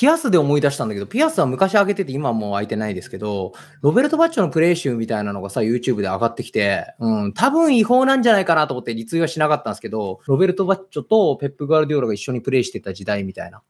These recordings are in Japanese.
ピアスで思い出したんだけど、ピアスは昔開けてて今はもう開いてないですけど、ロベルト・バッチョのプレイ集みたいなのがさ、YouTube で上がってきて、うん、多分違法なんじゃないかなと思ってリツイはしなかったんですけど、ロベルト・バッチョとペップ・ガルディオラが一緒にプレイしてた時代みたいな。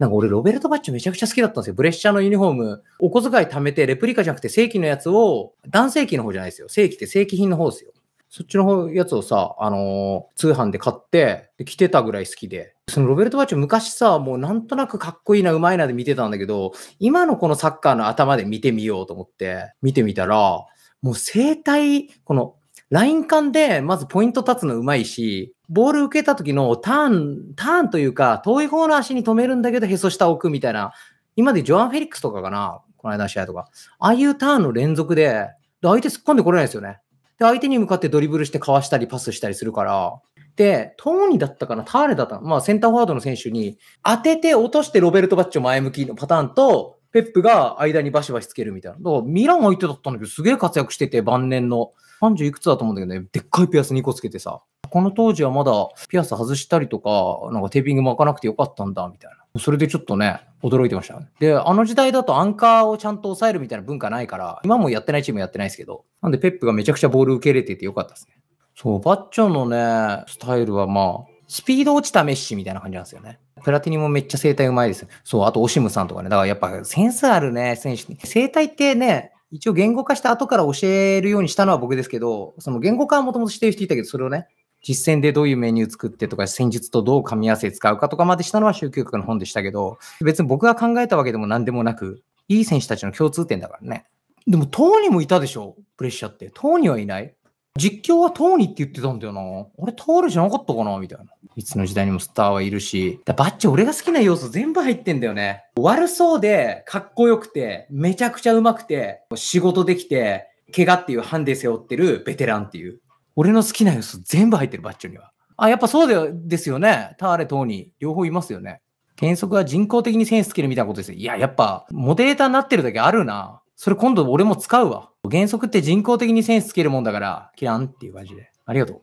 なんか俺、ロベルト・バッチョめちゃくちゃ好きだったんですよ。ブレッシャーのユニフォーム、お小遣い貯めて、レプリカじゃなくて正規のやつを、男性器の方じゃないですよ。正規って正規品の方ですよ。そっちのやつをさ、あのー、通販で買って、で着てたぐらい好きで。そのロベルト・バッチョ昔さ、もうなんとなくかっこいいな、うまいなで見てたんだけど、今のこのサッカーの頭で見てみようと思って、見てみたら、もう生体、このライン間でまずポイント立つのうまいし、ボール受けた時のターン、ターンというか、遠い方の足に止めるんだけど、へそ下置くみたいな、今でジョアン・フェリックスとかかな、この間の試合とか、ああいうターンの連続で、で相手突っ込んでこれないですよね。で、相手に向かってドリブルしてかわしたりパスしたりするから、で、トーニだったかな、ターレだったのまあセンターフォワードの選手に当てて落としてロベルト・バッチョ前向きのパターンと、ペップが間にバシバシつけるみたいな。だからミラン相手だったんだけど、すげえ活躍してて、晩年の。30いくつだと思うんだけどね、でっかいピアス2個つけてさ。この当時はまだピアス外したりとか、なんかテーピング巻かなくてよかったんだ、みたいな。それでちょっとね、驚いてました。で、あの時代だとアンカーをちゃんと抑えるみたいな文化ないから、今もやってないチームやってないですけど、なんでペップがめちゃくちゃボール受け入れててよかったですね。そう、バッチョのね、スタイルはまあ、スピード落ちたメッシみたいな感じなんですよね。プラティニもめっちゃ生態うまいです。そう、あとオシムさんとかね。だからやっぱセンスあるね、選手に。生態ってね、一応言語化して後から教えるようにしたのは僕ですけど、その言語化はもともとしてる人いたけど、それをね、実践でどういうメニュー作ってとか、戦術とどう噛み合わせ使うかとかまでしたのは集学の本でしたけど、別に僕が考えたわけでも何でもなく、いい選手たちの共通点だからね。でも、トーニもいたでしょ、プレッシャーって。トーニはいない実況はトーニって言ってたんだよな。俺、トールじゃなかったかなみたいな。いつの時代にもスターはいるし。だバッチ俺が好きな要素全部入ってんだよね。悪そうで、かっこよくて、めちゃくちゃうまくて、仕事できて、怪我っていうハンデ背負ってるベテランっていう。俺の好きな要素全部入ってる、バッチョには。あ、やっぱそうですよね。ターレ、トーニー、両方いますよね。原則は人工的にセンスつけるみたいなことですよ。いや、やっぱ、モデレーターになってるだけあるな。それ今度俺も使うわ。原則って人工的にセンスつけるもんだから、キランっていう感じで。ありがとう。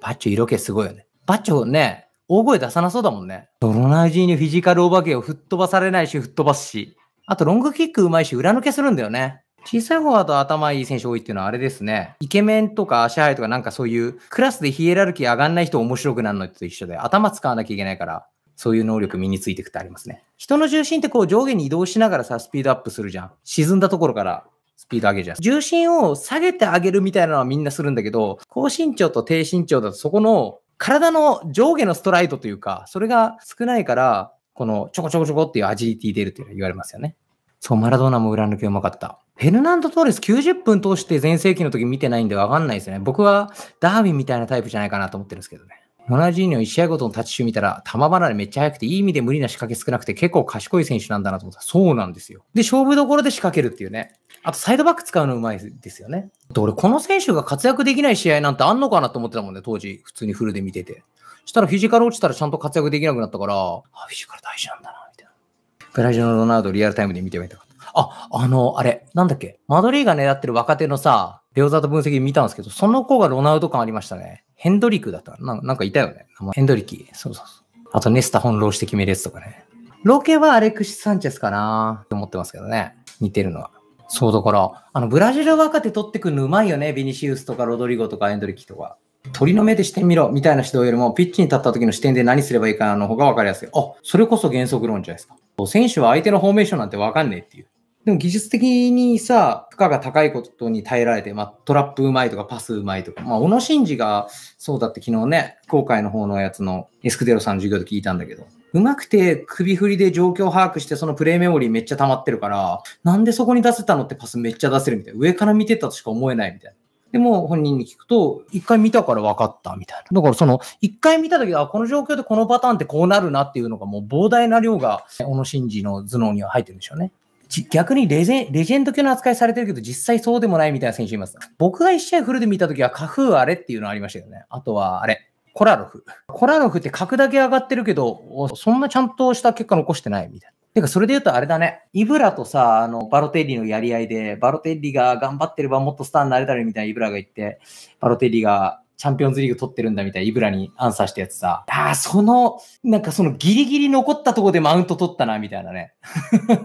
バッチョ色気すごいよね。バッチョね、大声出さなそうだもんね。ドロナイジーにフィジカルお化けを吹っ飛ばされないし、吹っ飛ばすし。あと、ロングキックうまいし、裏抜けするんだよね。小さい方だと頭いい選手多いっていうのはあれですね。イケメンとか足早いとかなんかそういうクラスでヒエラルキー上がんない人面白くなるのと一緒で頭使わなきゃいけないからそういう能力身についていくってありますね。人の重心ってこう上下に移動しながらさスピードアップするじゃん。沈んだところからスピード上げるじゃん。重心を下げてあげるみたいなのはみんなするんだけど高身長と低身長だとそこの体の上下のストライドというかそれが少ないからこのちょこちょこちょこっていうアジリティ出るっていうのは言われますよね。そう、マラドーナも裏抜けうまかった。フェルナンド・トーレス90分通して全盛期の時見てないんでわかんないですよね。僕はダービンみたいなタイプじゃないかなと思ってるんですけどね。モナジーニョ1試合ごとの立ち中見たら、球離れめっちゃ速くて、いい意味で無理な仕掛け少なくて、結構賢い選手なんだなと思った。そうなんですよ。で、勝負どころで仕掛けるっていうね。あと、サイドバック使うの上手いですよね。で、俺、この選手が活躍できない試合なんてあんのかなと思ってたもんね、当時、普通にフルで見てて。したら、フィジカル落ちたらちゃんと活躍できなくなったから、あ、フィジカル大事なんだな。ブラジルのロナウドリアルタイムで見てみたかった。あ、あの、あれ、なんだっけ、マドリーが狙ってる若手のさ、レザート分析見たんですけど、その子がロナウド感ありましたね。ヘンドリックだったななんかいたよね。ヘンドリッキー。そうそうそう。あと、ネスタ翻弄して決めるやつとかね。ロケはアレクシス・サンチェスかなと思ってますけどね。似てるのは。そうだから、あの、ブラジル若手取ってくるのうまいよね。ビニシウスとかロドリゴとかエンドリッキとか。鳥の目でしてみろみたいな指導よりも、ピッチに立った時の視点で何すればいいかの方が分かりやすい。あ、それこそ原則論じゃないですか。選手は相手のフォーメーションなんて分かんねえっていう。でも技術的にさ、負荷が高いことに耐えられて、まあ、トラップうまいとかパスうまいとか、まあ、小野伸二がそうだって昨日ね、後悔の方のやつのエスクデロさんの授業で聞いたんだけど、うまくて首振りで状況把握してそのプレイメモリーめっちゃ溜まってるから、なんでそこに出せたのってパスめっちゃ出せるみたいな。上から見てたとしか思えないみたいな。でも本人に聞くと、一回見たから分かったみたいな。だからその、一回見たとき、あ、この状況でこのパターンってこうなるなっていうのがもう膨大な量が、小野伸二の頭脳には入ってるんでしょうね。逆にレジェンド級の扱いされてるけど、実際そうでもないみたいな選手います。僕が1試合フルで見たときは、カフーあれっていうのありましたよね。あとは、あれ、コラロフ。コラロフって格だけ上がってるけど、そんなちゃんとした結果残してないみたいな。てか、それで言うとあれだね。イブラとさ、あの、バロテッリのやり合いで、バロテッリが頑張ってればもっとスターになれたりみたいなイブラが言って、バロテッリがチャンピオンズリーグ取ってるんだみたいなイブラにアンサーしたやつさ。ああ、その、なんかそのギリギリ残ったとこでマウント取ったな、みたいなね。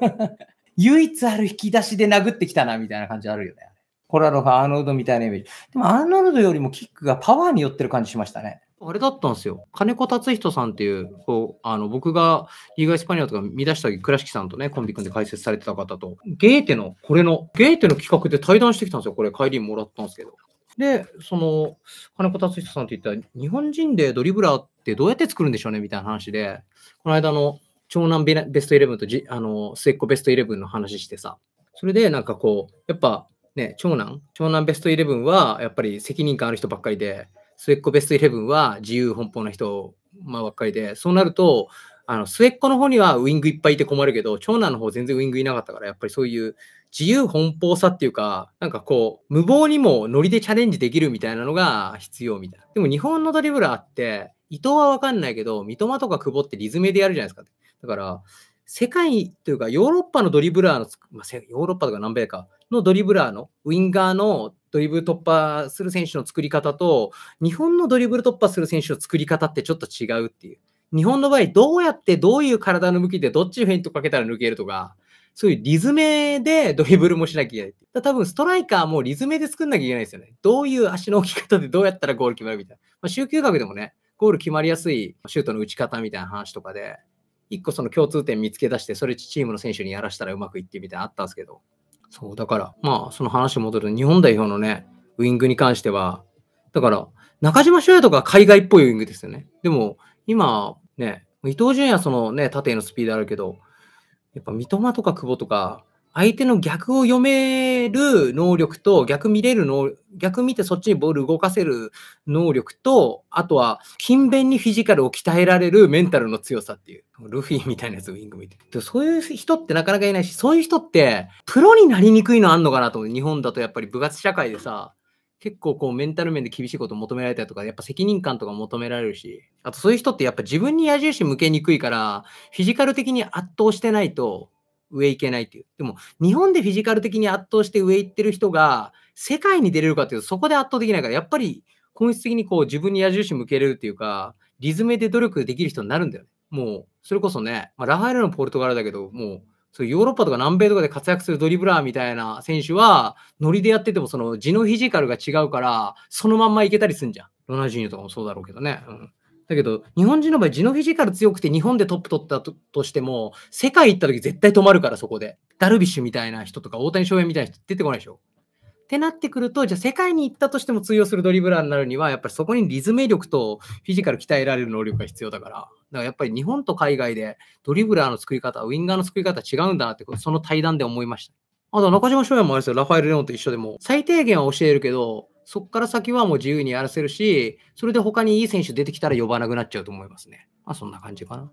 唯一ある引き出しで殴ってきたな、みたいな感じあるよね。コラロフ、アーノルドみたいなイメージ。でもアーノルドよりもキックがパワーに寄ってる感じしましたね。あれだったんですよ。金子達人さんっていう、こうあの僕がリーガ・スパニアとか見出した時、倉敷さんとね、コンビ組んで解説されてた方と、ゲーテの、これの、ゲーテの企画で対談してきたんですよ。これ、帰りもらったんですけど。で、その、金子達人さんって言ったら、日本人でドリブラーってどうやって作るんでしょうねみたいな話で、この間の、長男ベストブンとじあの末っ子ベストイレブンの話してさ、それでなんかこう、やっぱね、長男、長男ベストイレブンはやっぱり責任感ある人ばっかりで、末っ子ベストイレブンは自由奔放な人、まあ、ばっかりで、そうなると、あの末っ子の方にはウイングいっぱいいて困るけど、長男の方全然ウイングいなかったから、やっぱりそういう自由奔放さっていうか、なんかこう、無謀にもノリでチャレンジできるみたいなのが必要みたいな。でも日本のドリブラーって、伊藤はわかんないけど、三笘とか久保ってリズムでやるじゃないですか。だから、世界というかヨーロッパのドリブラーの、まあ、ヨーロッパとか南米かのドリブラーのウィンガーのドリブル突破する選手の作り方と日本のドリブル突破する選手の作り方ってちょっと違うっていう日本の場合どうやってどういう体の向きでどっちフェイントかけたら抜けるとかそういうリズムでドリブルもしなきゃいけない。多分ストライカーもリズムで作んなきゃいけないですよね。どういう足の置き方でどうやったらゴール決まるみたいな。まあ、集球学でもね、ゴール決まりやすいシュートの打ち方みたいな話とかで、一個その共通点見つけ出して、それチームの選手にやらしたらうまくいってみたいなあったんですけど、そう、だから、まあ、その話戻ると、日本代表のね、ウイングに関しては、だから、中島翔也とか海外っぽいウイングですよね。でも、今、ね、伊東純也、そのね、縦へのスピードあるけど、やっぱ三笘とか久保とか、相手の逆を読める能力と、逆見れる能逆見てそっちにボール動かせる能力と、あとは、勤勉にフィジカルを鍛えられるメンタルの強さっていう。ルフィみたいなやつウィング見て。そういう人ってなかなかいないし、そういう人って、プロになりにくいのあんのかなと思日本だとやっぱり部活社会でさ、結構こうメンタル面で厳しいこと求められたりとか、やっぱ責任感とか求められるし、あとそういう人ってやっぱ自分に矢印向けにくいから、フィジカル的に圧倒してないと、上行けないっていう。でも、日本でフィジカル的に圧倒して上行ってる人が、世界に出れるかっていうと、そこで圧倒できないから、やっぱり本質的にこう自分に矢印向けれるっていうか、リズムで努力できる人になるんだよね。もう、それこそね、まあ、ラファエルのポルトガルだけど、もう、そヨーロッパとか南米とかで活躍するドリブラーみたいな選手は、ノリでやってても、その地のフィジカルが違うから、そのまんまいけたりすんじゃん。ロナジーニョとかもそうだろうけどね。うんだけど、日本人の場合、ジノフィジカル強くて日本でトップ取ったとしても、世界行った時絶対止まるから、そこで。ダルビッシュみたいな人とか、大谷翔平みたいな人出てこないでしょ。ってなってくると、じゃあ世界に行ったとしても通用するドリブラーになるには、やっぱりそこにリズム力とフィジカル鍛えられる能力が必要だから、だからやっぱり日本と海外でドリブラーの作り方、ウィンガーの作り方違うんだなって、その対談で思いました。あと中島翔也もあれですよ、ラファエル・レオンと一緒でも、最低限は教えるけど、そこから先はもう自由にやらせるし、それで他にいい選手出てきたら呼ばなくなっちゃうと思いますね。まあそんな感じかな。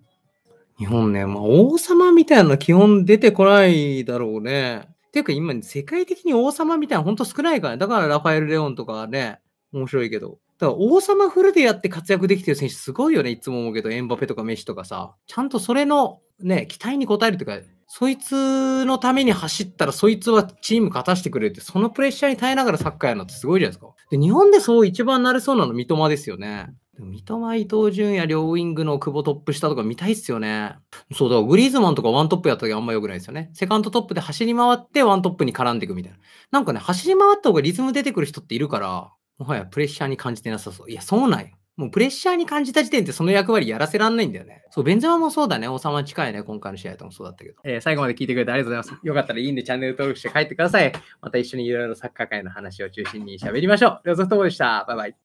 日本ね、まあ王様みたいな基本出てこないだろうね。ていうか今世界的に王様みたいなほんと少ないから、ね、だからラファエル・レオンとかね、面白いけど。だから王様フルでやって活躍できてる選手すごいよね、いつも思うけど、エンバペとかメッシとかさ、ちゃんとそれのね、期待に応えるというか、そいつのために走ったら、そいつはチーム勝たしてくれるって、そのプレッシャーに耐えながらサッカーやるのってすごいじゃないですか。で、日本でそう一番なれそうなの三笘ですよね。三笘、伊東純也、両ウィングの久保トップ下とか見たいっすよね。そうだ、グリーズマンとかワントップやった時あんま良くないですよね。セカンドトップで走り回ってワントップに絡んでいくみたいな。なんかね、走り回った方がリズム出てくる人っているから、もはやプレッシャーに感じてなさそう。いや、そうなんよ。もうプレッシャーに感じた時点でその役割やらせらんないんだよね。そう、ベンゼマもそうだね。王様近いね。今回の試合ともそうだったけど。えー、最後まで聞いてくれてありがとうございます。よかったらいいんでチャンネル登録して帰ってください。また一緒にいろいろサッカー界の話を中心に喋りましょう。両方ともでした。バイバイ。